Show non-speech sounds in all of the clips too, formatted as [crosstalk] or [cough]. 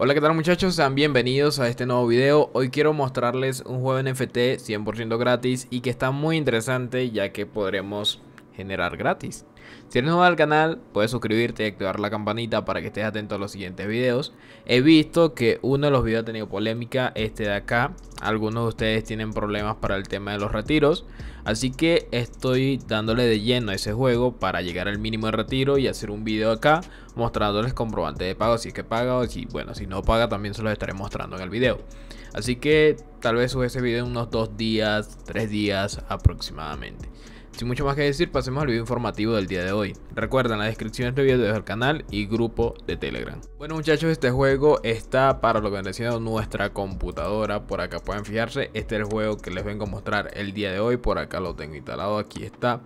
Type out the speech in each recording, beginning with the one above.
Hola qué tal muchachos, sean bienvenidos a este nuevo video Hoy quiero mostrarles un juego NFT 100% gratis y que está muy interesante ya que podremos generar gratis Si eres nuevo al canal puedes suscribirte y activar la campanita para que estés atento a los siguientes videos He visto que uno de los videos ha tenido polémica, este de acá Algunos de ustedes tienen problemas para el tema de los retiros Así que estoy dándole de lleno a ese juego para llegar al mínimo de retiro y hacer un video acá mostrándoles comprobante de pago si es que paga o si, bueno, si no paga también se los estaré mostrando en el video. Así que tal vez sube ese video en unos dos días, tres días aproximadamente. Sin mucho más que decir, pasemos al video informativo del día de hoy. Recuerda en la descripción este video del canal y grupo de Telegram. Bueno muchachos, este juego está para lo que han nuestra computadora. Por acá pueden fijarse, este es el juego que les vengo a mostrar el día de hoy. Por acá lo tengo instalado, aquí está.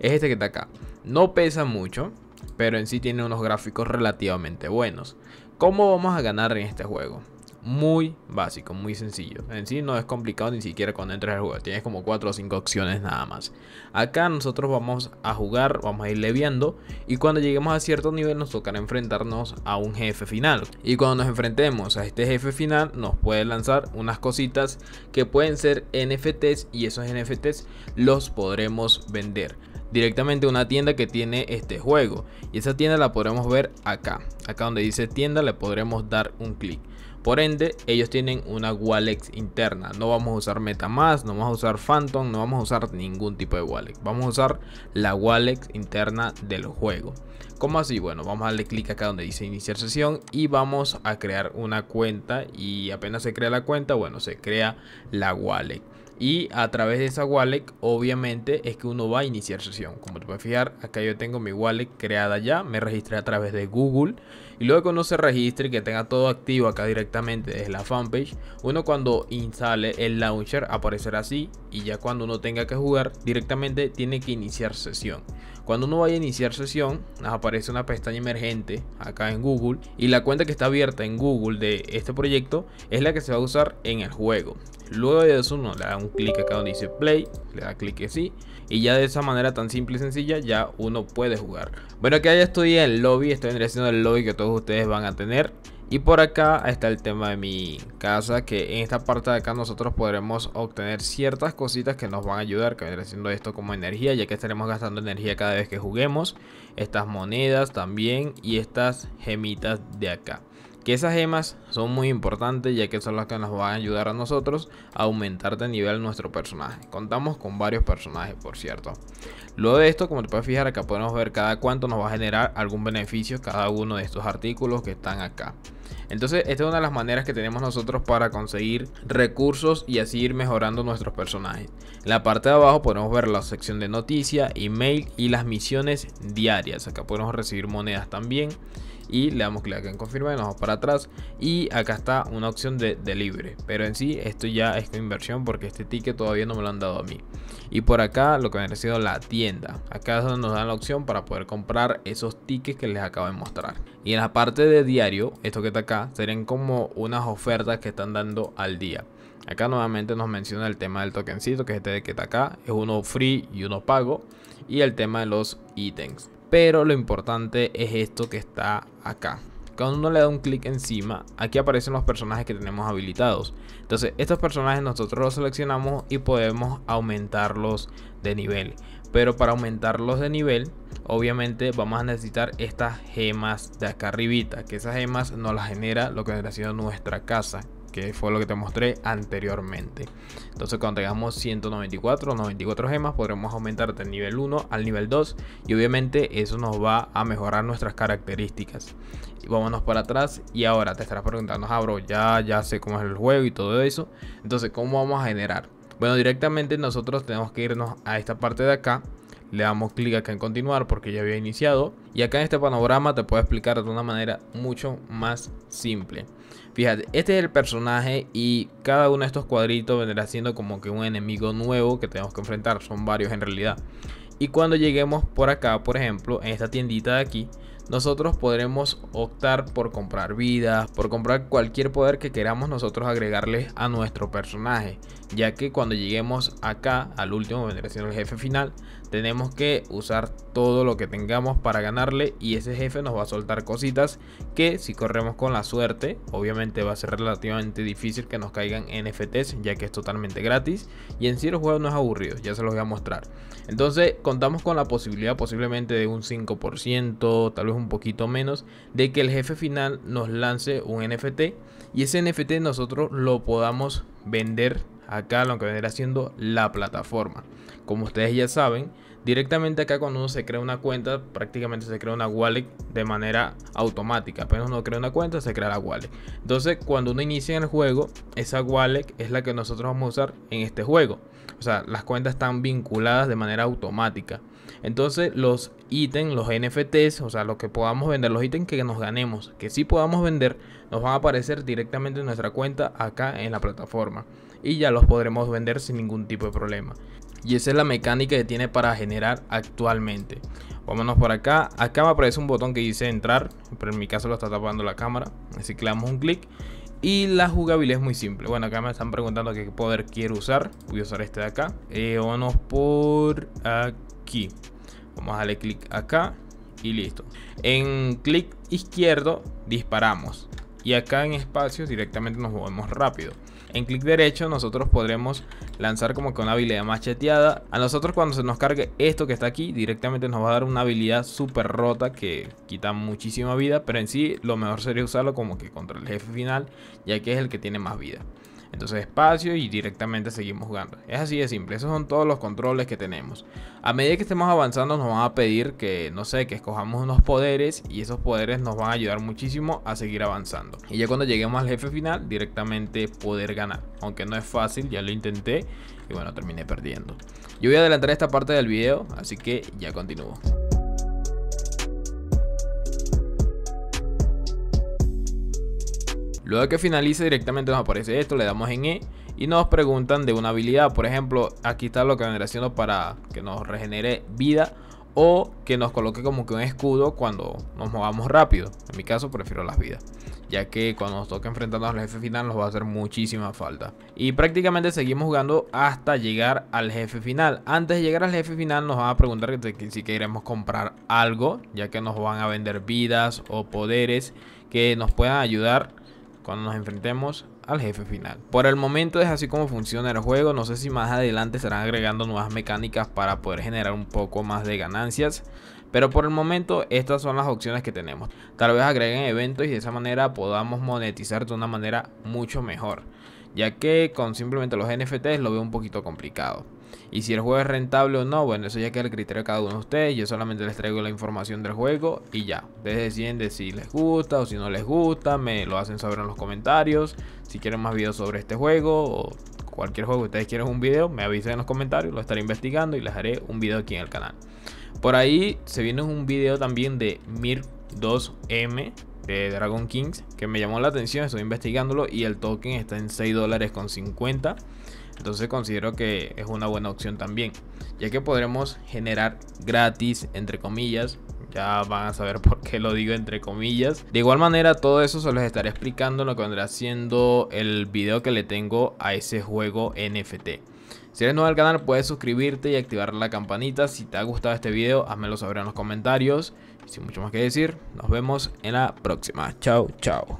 Es este que está acá. No pesa mucho, pero en sí tiene unos gráficos relativamente buenos. ¿Cómo vamos a ganar en este juego? Muy básico, muy sencillo. En sí no es complicado ni siquiera cuando entras al juego. Tienes como 4 o 5 opciones nada más. Acá nosotros vamos a jugar, vamos a ir leviando. Y cuando lleguemos a cierto nivel nos tocará enfrentarnos a un jefe final. Y cuando nos enfrentemos a este jefe final nos puede lanzar unas cositas que pueden ser NFTs. Y esos NFTs los podremos vender directamente una tienda que tiene este juego. Y esa tienda la podremos ver acá. Acá donde dice tienda le podremos dar un clic. Por ende, ellos tienen una wallet interna. No vamos a usar MetaMask, no vamos a usar Phantom, no vamos a usar ningún tipo de wallet. Vamos a usar la wallet interna del juego. ¿Cómo así? Bueno, vamos a darle clic acá donde dice iniciar sesión y vamos a crear una cuenta. Y apenas se crea la cuenta, bueno, se crea la wallet. Y a través de esa wallet, obviamente, es que uno va a iniciar sesión. Como te puedes fijar, acá yo tengo mi wallet creada ya. Me registré a través de Google y luego uno se registre y que tenga todo activo acá directamente desde la fanpage, uno cuando instale el launcher aparecerá así y ya cuando uno tenga que jugar directamente tiene que iniciar sesión. Cuando uno vaya a iniciar sesión nos aparece una pestaña emergente acá en Google y la cuenta que está abierta en Google de este proyecto es la que se va a usar en el juego. Luego de eso uno le da un clic acá donde dice play, le da clic que sí y ya de esa manera tan simple y sencilla ya uno puede jugar. Bueno, que ya estoy en el lobby, estoy haciendo el lobby que todos ustedes van a tener. Y por acá está el tema de mi casa, que en esta parte de acá nosotros podremos obtener ciertas cositas que nos van a ayudar, que vendrá haciendo esto como energía, ya que estaremos gastando energía cada vez que juguemos. Estas monedas también y estas gemitas de acá. Que esas gemas son muy importantes ya que son las que nos van a ayudar a nosotros a aumentar de nivel nuestro personaje. Contamos con varios personajes, por cierto. Luego de esto, como te puedes fijar, acá podemos ver cada cuánto nos va a generar algún beneficio cada uno de estos artículos que están acá. Entonces, esta es una de las maneras que tenemos nosotros para conseguir recursos y así ir mejorando nuestros personajes. En la parte de abajo podemos ver la sección de noticias, email y las misiones diarias. Acá podemos recibir monedas también y le damos clic en confirmar y nos vamos para atrás y acá está una opción de, delivery libre pero en sí esto ya es inversión porque este ticket todavía no me lo han dado a mí y por acá lo que ha sido la tienda acá es donde nos dan la opción para poder comprar esos tickets que les acabo de mostrar y en la parte de diario esto que está acá serían como unas ofertas que están dando al día Acá nuevamente nos menciona el tema del tokencito, que es este que está acá. Es uno free y uno pago. Y el tema de los ítems. Pero lo importante es esto que está acá. Cuando uno le da un clic encima, aquí aparecen los personajes que tenemos habilitados. Entonces, estos personajes nosotros los seleccionamos y podemos aumentarlos de nivel. Pero para aumentarlos de nivel, obviamente vamos a necesitar estas gemas de acá arribita. Que esas gemas nos las genera lo que ha sido nuestra casa que fue lo que te mostré anteriormente. Entonces cuando tengamos 194 o 94 gemas podremos aumentar del nivel 1 al nivel 2 y obviamente eso nos va a mejorar nuestras características. Y vámonos para atrás y ahora te estarás preguntando, abro, ah, ya, ya sé cómo es el juego y todo eso. Entonces, ¿cómo vamos a generar? Bueno, directamente nosotros tenemos que irnos a esta parte de acá le damos clic acá en continuar porque ya había iniciado y acá en este panorama te puedo explicar de una manera mucho más simple Fíjate, este es el personaje y cada uno de estos cuadritos vendrá siendo como que un enemigo nuevo que tenemos que enfrentar. Son varios en realidad. Y cuando lleguemos por acá, por ejemplo, en esta tiendita de aquí, nosotros podremos optar por comprar vidas, por comprar cualquier poder que queramos nosotros agregarles a nuestro personaje, ya que cuando lleguemos acá, al último vendrá siendo el jefe final, tenemos que usar todo lo que tengamos para ganarle y ese jefe nos va a soltar cositas que si corremos con la suerte, obviamente va a ser relativamente difícil que nos caigan NFTs ya que es totalmente gratis y en sí el juego no es aburrido, ya se los voy a mostrar. Entonces contamos con la posibilidad posiblemente de un 5%, tal vez un poquito menos, de que el jefe final nos lance un NFT y ese NFT nosotros lo podamos vender acá lo que vendrá siendo la plataforma. Como ustedes ya saben, Directamente acá cuando uno se crea una cuenta, prácticamente se crea una wallet de manera automática. Apenas uno crea una cuenta, se crea la wallet. Entonces, cuando uno inicia en el juego, esa wallet es la que nosotros vamos a usar en este juego. O sea, las cuentas están vinculadas de manera automática. Entonces, los ítems, los NFTs, o sea, lo que podamos vender, los ítems que nos ganemos, que si podamos vender, nos van a aparecer directamente en nuestra cuenta acá en la plataforma. Y ya los podremos vender sin ningún tipo de problema y esa es la mecánica que tiene para generar actualmente. Vámonos por acá. Acá me aparece un botón que dice entrar, pero en mi caso lo está tapando la cámara. Así que le damos un clic. Y la jugabilidad es muy simple. Bueno, acá me están preguntando qué poder quiero usar. Voy a usar este de acá. Eh, vámonos por aquí. Vamos a darle clic acá y listo. En clic izquierdo disparamos y acá en espacios directamente nos movemos rápido. En clic derecho nosotros podremos lanzar como que una habilidad macheteada. A nosotros cuando se nos cargue esto que está aquí directamente nos va a dar una habilidad súper rota que quita muchísima vida. Pero en sí lo mejor sería usarlo como que contra el jefe final ya que es el que tiene más vida. Entonces espacio y directamente seguimos jugando. Es así de simple, esos son todos los controles que tenemos. A medida que estemos avanzando nos van a pedir que, no sé, que escojamos unos poderes y esos poderes nos van a ayudar muchísimo a seguir avanzando. Y ya cuando lleguemos al jefe final, directamente poder ganar. Aunque no es fácil, ya lo intenté y bueno, terminé perdiendo. Yo voy a adelantar esta parte del video, así que ya continúo. Luego de que finalice directamente nos aparece esto, le damos en E y nos preguntan de una habilidad. Por ejemplo, aquí está lo que vendrá haciendo para que nos regenere vida o que nos coloque como que un escudo cuando nos movamos rápido. En mi caso prefiero las vidas, ya que cuando nos toque enfrentarnos al jefe final nos va a hacer muchísima falta. Y prácticamente seguimos jugando hasta llegar al jefe final. Antes de llegar al jefe final nos van a preguntar si queremos comprar algo, ya que nos van a vender vidas o poderes que nos puedan ayudar cuando nos enfrentemos al jefe final. Por el momento es así como funciona el juego, no sé si más adelante estarán agregando nuevas mecánicas para poder generar un poco más de ganancias, pero por el momento estas son las opciones que tenemos. Tal vez agreguen eventos y de esa manera podamos monetizar de una manera mucho mejor, ya que con simplemente los NFTs lo veo un poquito complicado. Y si el juego es rentable o no, bueno, eso ya queda el criterio de cada uno de ustedes. Yo solamente les traigo la información del juego y ya. desde deciden si les gusta o si no les gusta, me lo hacen saber en los comentarios. Si quieren más videos sobre este juego o cualquier juego que ustedes quieran un video, me avisen en los comentarios, lo estaré investigando y les haré un video aquí en el canal. Por ahí se viene un video también de Mir 2M de Dragon Kings que me llamó la atención, estoy investigándolo y el token está en 6 dólares con entonces considero que es una buena opción también, ya que podremos generar gratis, entre comillas, ya van a saber [laughs] por qué lo digo entre comillas. De igual manera, todo eso se los estaré explicando en lo que vendrá siendo el video que le tengo a ese juego NFT. Si eres nuevo al canal, puedes suscribirte y activar la campanita. Si te ha gustado este video, házmelo saber en los comentarios. sin mucho más que decir, nos vemos en la próxima. Chao, chao.